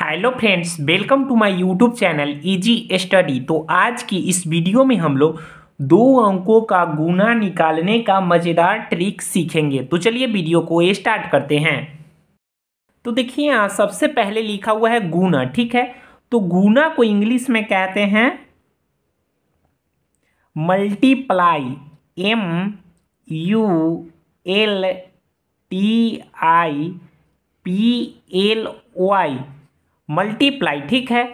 hello friends welcome to my YouTube channel easy study तो आज की इस वीडियो में हम लोग दो अंकों का गुना निकालने का मज़ेदार ट्रिक सीखेंगे तो चलिए वीडियो को स्टार्ट करते हैं तो देखिए यहाँ सबसे पहले लिखा हुआ है गुना ठीक है तो गुना को इंग्लिश में कहते हैं multiply M U L T I P L Y multiply ठीक है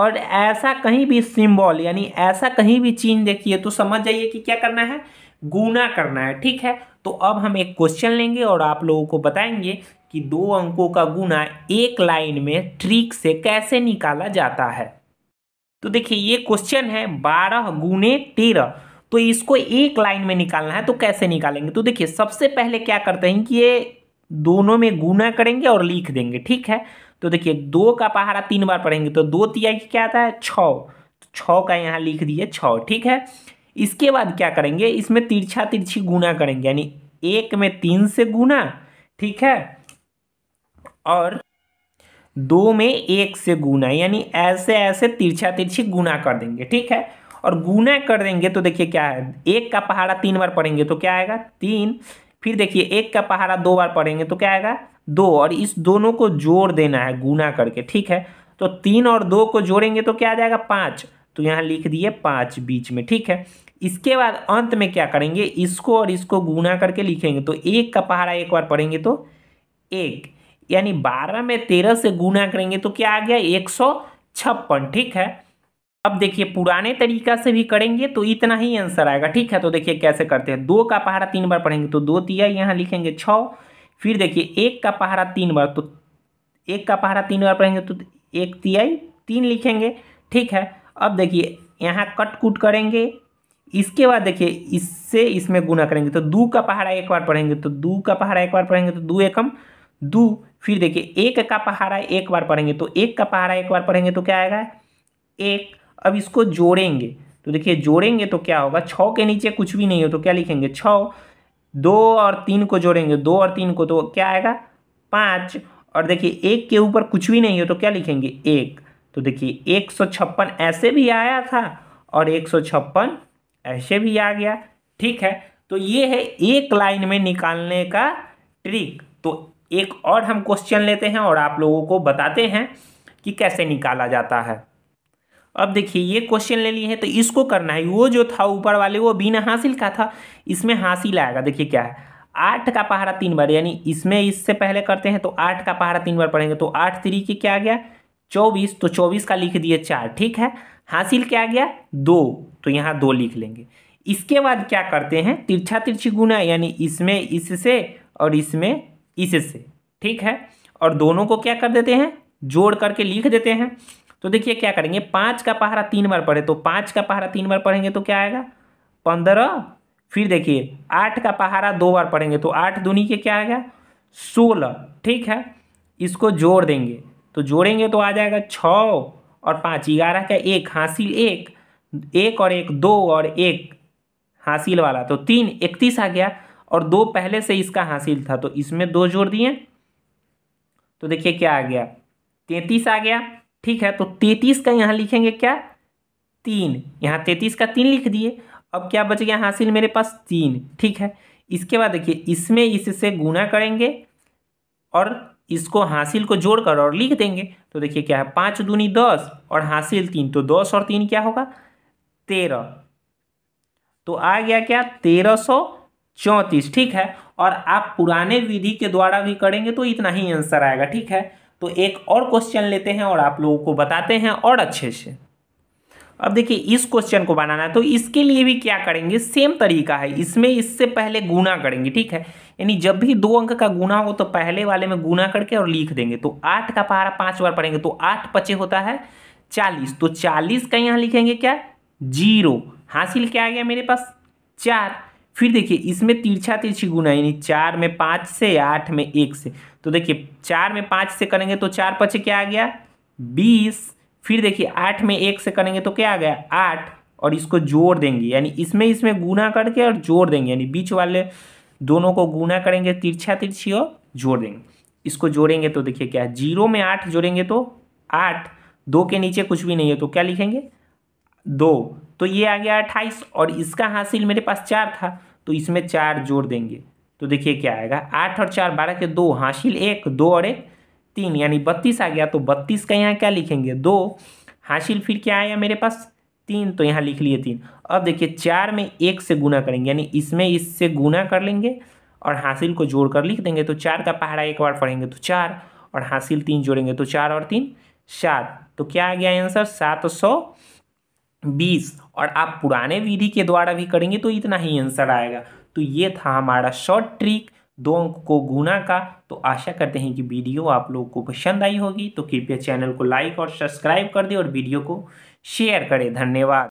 और ऐसा कहीं भी सिंबल यानी ऐसा कहीं भी चीन देखिए तो समझ जाइए कि क्या करना है गुना करना है ठीक है तो अब हम एक क्वेश्चन लेंगे और आप लोगों को बताएंगे कि दो अंकों का गुना एक लाइन में ट्रिक से कैसे निकाला जाता है तो देखिए ये क्वेश्चन है बारह गुने तेरह तो इसको एक लाइन में निकालना है तो कैसे निकालेंगे तो देखिए सबसे पहले क्या करते हैं कि ये दोनों में गुना करेंगे और लिख देंगे ठीक है तो देखिए दो का पहाड़ा तीन बार पढ़ेंगे तो दो तिया क्या आता है छ तो छ का यहाँ लिख दिए छ ठीक है इसके बाद क्या करेंगे इसमें तिरछा तिरछी गुना करेंगे यानी एक में तीन से गुना ठीक है और दो में एक से गुना यानी ऐसे ऐसे तिरछा तिरछी गुना कर देंगे ठीक है और गुना कर देंगे तो देखिए क्या है एक का पहाड़ा तीन बार पढ़ेंगे तो क्या आएगा तीन फिर देखिए एक का पहाड़ा दो बार पढ़ेंगे तो क्या आएगा दो और इस दोनों को जोड़ देना है गुना करके ठीक है तो तीन और दो को जोड़ेंगे तो क्या आ जाएगा पाँच तो यहाँ लिख दिए पाँच बीच में ठीक है इसके बाद अंत में क्या करेंगे इसको और इसको गुना करके लिखेंगे तो एक का पहाड़ा एक बार पढ़ेंगे तो एक यानी बारह में तेरह से गुना करेंगे तो क्या आ गया एक सौ छप्पन ठीक है अब देखिए पुराने तरीका से भी करेंगे तो इतना ही आंसर आएगा ठीक है तो देखिए कैसे करते हैं दो का पहाड़ा तीन बार पढ़ेंगे तो दो तिया यहाँ लिखेंगे छ फिर देखिए एक का पहाड़ा तीन बार तो एक का पहाड़ा तीन बार पढ़ेंगे तो एक तिहाई तीन लिखेंगे ठीक है अब देखिए यहाँ कट कुट करेंगे इसके बाद देखिए इससे इसमें गुना करेंगे तो दो का पहाड़ा एक बार पढ़ेंगे तो दो का पहाड़ा एक बार पढ़ेंगे तो दो एकम दो फिर देखिए एक का पहाड़ा एक बार पढ़ेंगे तो एक का पहाड़ा एक बार पढ़ेंगे तो क्या आएगा एक अब इसको जोड़ेंगे तो देखिए जोड़ेंगे तो क्या होगा छः के नीचे कुछ भी नहीं हो तो क्या लिखेंगे छ दो और तीन को जोड़ेंगे दो और तीन को तो क्या आएगा पाँच और देखिए एक के ऊपर कुछ भी नहीं हो तो क्या लिखेंगे एक तो देखिए एक सौ छप्पन ऐसे भी आया था और एक सौ छप्पन ऐसे भी आ गया ठीक है तो ये है एक लाइन में निकालने का ट्रिक तो एक और हम क्वेश्चन लेते हैं और आप लोगों को बताते हैं कि कैसे निकाला जाता है अब देखिए ये क्वेश्चन ले लिए हैं तो इसको करना है वो जो था ऊपर वाले वो बिना हासिल का था इसमें हासिल आएगा देखिए क्या है आठ का पहाड़ा तीन बार यानी इसमें इससे पहले करते हैं तो आठ का पहाड़ा तीन बार पढ़ेंगे तो आठ थ्री के क्या आ गया चौबीस तो चौबीस का लिख दिए चार ठीक है हासिल क्या आ गया दो तो यहाँ दो लिख लेंगे इसके बाद क्या करते हैं तिरछा तिरछी गुना यानी इसमें इससे और इसमें इससे ठीक है और दोनों को क्या कर देते हैं जोड़ करके लिख देते हैं तो देखिए क्या करेंगे पाँच का पहाड़ा तीन बार पढ़े तो पाँच का पहाड़ा तीन बार पढ़ेंगे तो क्या आएगा पंद्रह फिर देखिए आठ का पहाड़ा दो बार पढ़ेंगे तो आठ दूनी के क्या आएगा सोलह ठीक है इसको जोड़ देंगे तो जोड़ेंगे तो आ जाएगा छ और पाँच ग्यारह का एक हासिल एक एक और एक दो और एक हासिल वाला तो तीन इकतीस आ गया और दो पहले से इसका हासिल था तो इसमें दो जोड़ दिए तो देखिए क्या आ गया तैंतीस आ गया ठीक है तो तैतीस का यहाँ लिखेंगे क्या तीन यहाँ तैतीस का तीन लिख दिए अब क्या बच गया हासिल मेरे पास तीन ठीक है इसके बाद देखिए इसमें इससे गुना करेंगे और इसको हासिल को जोड़कर और लिख देंगे तो देखिए क्या है पाँच दूनी दस और हासिल तीन तो दस और तीन क्या होगा तेरह तो आ गया क्या तेरह सौ चौंतीस ठीक है और आप पुराने विधि के द्वारा भी करेंगे तो इतना ही आंसर आएगा ठीक है तो एक और क्वेश्चन लेते हैं और आप लोगों को बताते हैं और अच्छे से अब देखिए इस क्वेश्चन को बनाना है तो इसके लिए भी क्या करेंगे सेम तरीका है इसमें इससे पहले गुना करेंगे ठीक है यानी जब भी दो अंक का गुना हो तो पहले वाले में गुना करके और लिख देंगे तो आठ का पारा पाँच बार पढ़ेंगे तो आठ पचे होता है चालीस तो चालीस का यहाँ लिखेंगे क्या जीरो हासिल क्या आ गया मेरे पास चार फिर देखिए इसमें तिरछा तिरछी गुना यानी चार में पाँच से आठ में एक से तो देखिए चार में पाँच से करेंगे तो चार पचे क्या आ गया बीस फिर देखिए आठ में एक से करेंगे तो क्या आ गया आठ और इसको जोड़ देंगे यानी इसमें इसमें गुना करके और जोड़ देंगे यानी बीच वाले दोनों को गुना करेंगे तिरछा तिरछी और जोड़ देंगे इसको जोड़ेंगे तो देखिए क्या है जीरो में आठ जोड़ेंगे तो आठ दो के नीचे कुछ भी नहीं है तो क्या लिखेंगे दो तो ये आ गया अट्ठाईस और इसका हासिल मेरे पास चार था तो इसमें चार जोड़ देंगे तो देखिए क्या आएगा आठ और चार बारह के दो हासिल एक दो और एक तीन यानी बत्तीस आ गया तो बत्तीस का यहाँ क्या लिखेंगे दो हासिल फिर क्या आया मेरे पास तीन तो यहाँ लिख लिए तीन अब देखिए चार में एक से गुना करेंगे यानी इसमें इससे गुना कर लेंगे और हासिल को जोड़ कर लिख देंगे तो चार का पहाड़ा एक बार पढ़ेंगे तो चार और हासिल तीन जोड़ेंगे तो चार और तीन सात तो क्या आ गया आंसर सात सौ बीस और आप पुराने विधि के द्वारा भी करेंगे तो इतना ही आंसर आएगा तो ये था हमारा शॉर्ट ट्रिक दो अंक को गुना का तो आशा करते हैं कि वीडियो आप लोगों को पसंद आई होगी तो कृपया चैनल को लाइक और सब्सक्राइब कर दें और वीडियो को शेयर करें धन्यवाद